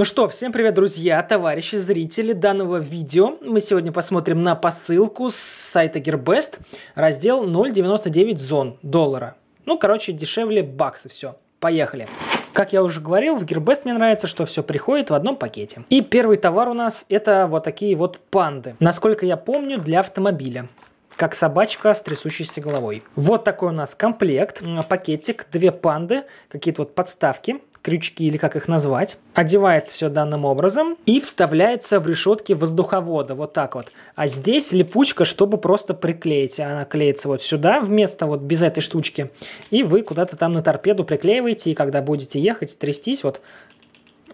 Ну что, всем привет, друзья, товарищи, зрители данного видео. Мы сегодня посмотрим на посылку с сайта Gearbest, раздел 0.99 зон доллара. Ну, короче, дешевле баксы все. Поехали. Как я уже говорил, в Gearbest мне нравится, что все приходит в одном пакете. И первый товар у нас это вот такие вот панды. Насколько я помню, для автомобиля как собачка с трясущейся головой. Вот такой у нас комплект, пакетик, две панды, какие-то вот подставки, крючки или как их назвать. Одевается все данным образом и вставляется в решетки воздуховода, вот так вот. А здесь липучка, чтобы просто приклеить. Она клеится вот сюда, вместо вот без этой штучки. И вы куда-то там на торпеду приклеиваете, и когда будете ехать, трястись, вот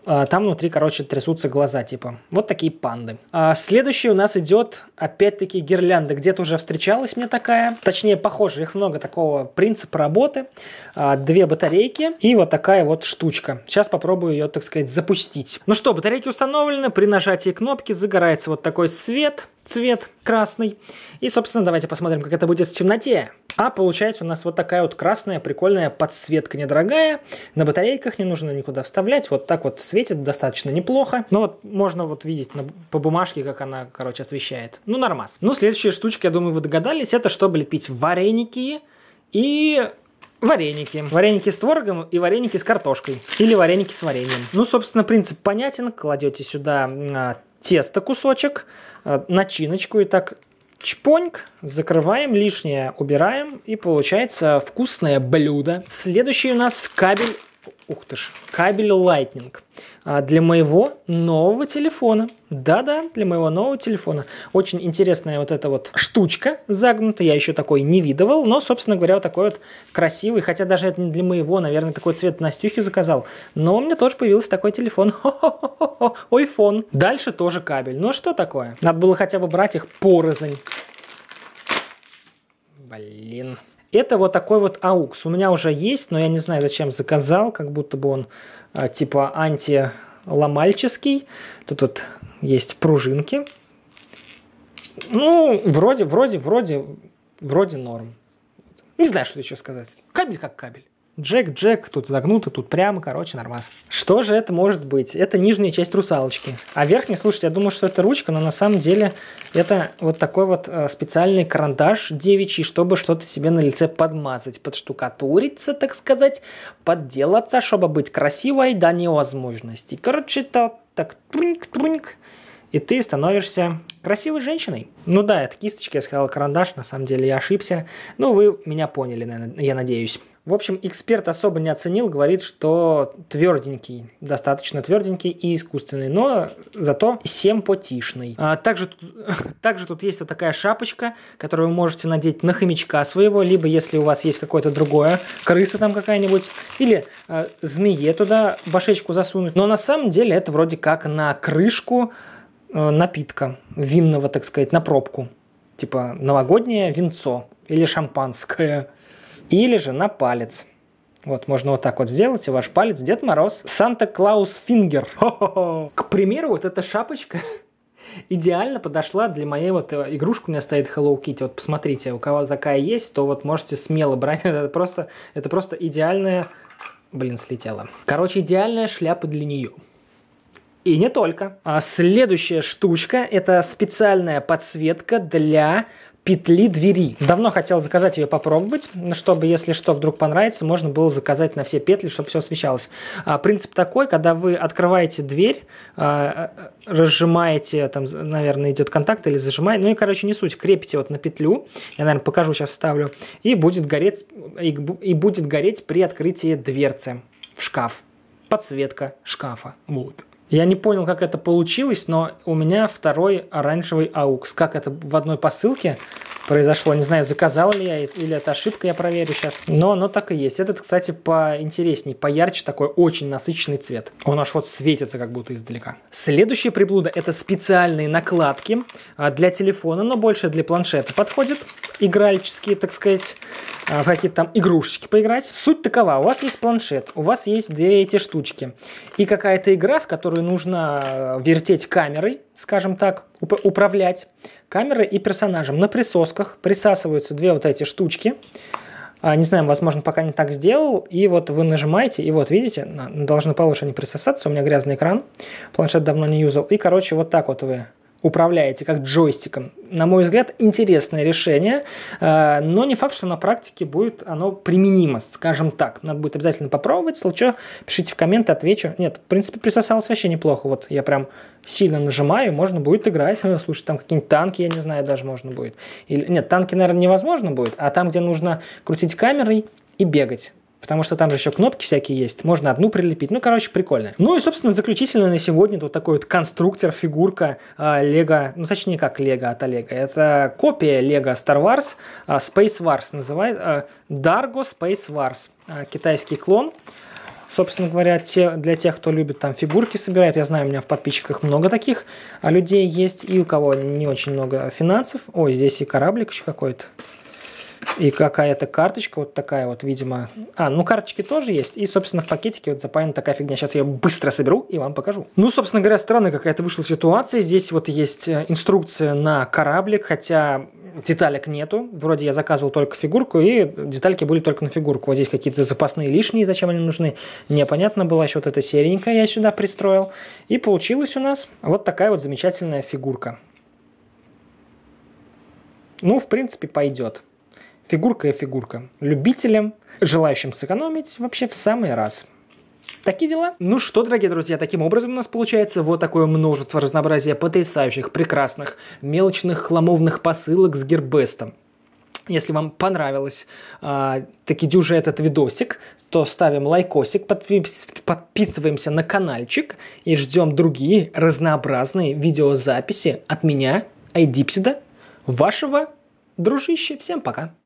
а, там внутри, короче, трясутся глаза, типа. Вот такие панды. А следующий у нас идет, опять-таки, гирлянда. Где-то уже встречалась мне такая. Точнее, похоже, их много такого принципа работы. А, две батарейки и вот такая вот штучка. Сейчас попробую ее, так сказать, запустить. Ну что, батарейки установлены. При нажатии кнопки загорается вот такой свет, цвет красный. И, собственно, давайте посмотрим, как это будет в темноте. А получается у нас вот такая вот красная прикольная подсветка недорогая. На батарейках не нужно никуда вставлять. Вот так вот светит достаточно неплохо. Но вот можно вот видеть на, по бумажке, как она, короче, освещает. Ну, нормас. Ну, следующая штучка, я думаю, вы догадались, это чтобы лепить вареники и Вареники. Вареники с творогом и вареники с картошкой. Или вареники с вареньем. Ну, собственно, принцип понятен. Кладете сюда а, тесто кусочек, а, начиночку и так Чпоньк, закрываем лишнее, убираем, и получается вкусное блюдо. Следующий у нас кабель ух ты ж, кабель Lightning а, для моего нового телефона. Да-да, для моего нового телефона. Очень интересная вот эта вот штучка загнутая. Я еще такой не видывал, но, собственно говоря, вот такой вот красивый. Хотя даже это не для моего, наверное, такой цвет Настюхи заказал. Но у меня тоже появился такой телефон. Ойфон. Дальше тоже кабель. Ну что такое? Надо было хотя бы брать их порознь. Блин. Это вот такой вот AUX. У меня уже есть, но я не знаю, зачем заказал, как будто бы он а, типа антиломальческий. Тут вот есть пружинки. Ну, вроде, вроде, вроде, вроде норм. Не знаю, что еще сказать. Кабель как кабель. Джек-джек, тут загнуто, тут прямо, короче, нормас. Что же это может быть? Это нижняя часть русалочки. А верхняя, слушайте, я думал, что это ручка, но на самом деле это вот такой вот э, специальный карандаш девичий, чтобы что-то себе на лице подмазать, подштукатуриться, так сказать, подделаться, чтобы быть красивой до невозможности. Короче, это так труньк-труньк, и ты становишься красивой женщиной. Ну да, это кисточка, я сказал карандаш, на самом деле я ошибся. Ну, вы меня поняли, я надеюсь. В общем, эксперт особо не оценил, говорит, что тверденький, достаточно тверденький и искусственный, но зато семпотишный. А также, также тут есть вот такая шапочка, которую вы можете надеть на хомячка своего, либо если у вас есть какое-то другое, крыса там какая-нибудь, или э, змее туда башечку засунуть. Но на самом деле это вроде как на крышку э, напитка винного, так сказать, на пробку. Типа новогоднее винцо или шампанское или же на палец. Вот, можно вот так вот сделать, и ваш палец Дед Мороз. Санта-Клаус Фингер. К примеру, вот эта шапочка идеально подошла для моей вот э, игрушки. У меня стоит Hello Kitty. Вот посмотрите, у кого такая есть, то вот можете смело брать. Это просто, это просто идеальная... Блин, слетела. Короче, идеальная шляпа для нее. И не только. А следующая штучка – это специальная подсветка для петли двери. Давно хотел заказать ее попробовать, чтобы, если что, вдруг понравится, можно было заказать на все петли, чтобы все освещалось. А, принцип такой, когда вы открываете дверь, а, а разжимаете, там, наверное, идет контакт или зажимаете, ну и, короче, не суть, крепите вот на петлю, я, наверное, покажу, сейчас ставлю, и будет гореть, и, и будет гореть при открытии дверцы в шкаф. Подсветка шкафа. Вот. Я не понял, как это получилось, но у меня второй оранжевый AUX. Как это в одной посылке произошло, не знаю, заказал ли я или это ошибка, я проверю сейчас. Но оно так и есть. Этот, кстати, поинтересней, поярче такой, очень насыщенный цвет. Он аж вот светится как будто издалека. Следующая приблуда это специальные накладки а, для телефона, но больше для планшета подходит. Игральческие, так сказать. Э, в какие-то там игрушечки поиграть. Суть такова, у вас есть планшет, у вас есть две эти штучки и какая-то игра, в которую нужно э, вертеть камерой, скажем так, уп управлять камерой и персонажем. На присосках присасываются две вот эти штучки, а, не знаю, возможно, пока не так сделал, и вот вы нажимаете, и вот, видите, должны получше не присосаться, у меня грязный экран, планшет давно не юзал, и, короче, вот так вот вы управляете, как джойстиком. На мой взгляд, интересное решение, э, но не факт, что на практике будет оно применимо, скажем так. Надо будет обязательно попробовать, если пишите в комменты, отвечу. Нет, в принципе, присосалось вообще неплохо. Вот я прям сильно нажимаю, можно будет играть. Слушай, там какие-нибудь танки, я не знаю, даже можно будет. Или, нет, танки, наверное, невозможно будет, а там, где нужно крутить камерой и бегать. Потому что там же еще кнопки всякие есть, можно одну прилепить. Ну, короче, прикольно. Ну и, собственно, заключительную на сегодня вот такой вот конструктор, фигурка а, Лего, э, ну, точнее, как Лего от Олега. Это копия Лего Star Wars, э, Space Wars называет, э, а, Dargo Space Wars, э, китайский клон. Собственно говоря, те, для тех, кто любит там фигурки собирать, я знаю, у меня в подписчиках много таких людей есть, и у кого не очень много финансов. Ой, здесь и кораблик еще какой-то. И какая-то карточка вот такая вот, видимо. А, ну карточки тоже есть. И, собственно, в пакетике вот запаяна такая фигня. Сейчас я быстро соберу и вам покажу. Ну, собственно говоря, странная какая-то вышла ситуация. Здесь вот есть э, инструкция на кораблик, хотя деталек нету. Вроде я заказывал только фигурку, и детальки были только на фигурку. Вот здесь какие-то запасные лишние, зачем они нужны, непонятно было. Еще а вот эта серенькая я сюда пристроил. И получилась у нас вот такая вот замечательная фигурка. Ну, в принципе, пойдет. Фигурка и фигурка. Любителям, желающим сэкономить вообще в самый раз. Такие дела. Ну что, дорогие друзья, таким образом у нас получается вот такое множество разнообразия потрясающих, прекрасных, мелочных, хламовных посылок с гербестом. Если вам понравилось э, таки дюже этот видосик, то ставим лайкосик, подписываемся на каналчик и ждем другие разнообразные видеозаписи от меня, Айдипсида, вашего дружище. Всем пока!